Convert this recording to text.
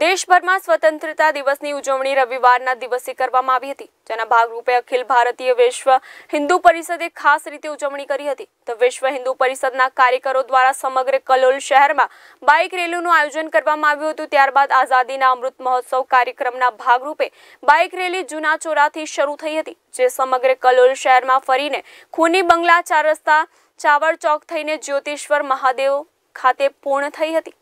દેશભરમાં સ્વતંત્રતા દિવસની ઉજવણી રવિવારના દિવસે કરવામાં આવી હતી જેના ભાગરૂપે અખિલ ભારતીય વિશ્વ હિન્દુ પરિષદે ખાસ રીતે ઉજવણી કરી હતી તો વિશ્વ હિન્દુ પરિષદના કાર્યકરો દ્વારા સમગ્ર કલોલ શહેરમાં બાઇક રેલીનું આયોજન કરવામાં આવ્યું હતું ત્યારબાદ આઝાદીના અમૃત મહોત્સવ કાર્યક્રમના ભાગરૂપે બાઇક રેલી જૂના ચોરાથી શરૂ થઈ હતી જે સમગ્ર કલોલ શહેરમાં ફરીને ખૂની બંગલા ચાર રસ્તા ચાવડ ચોક થઈને જ્યોતિશ્વર મહાદેવ ખાતે પૂર્ણ થઈ હતી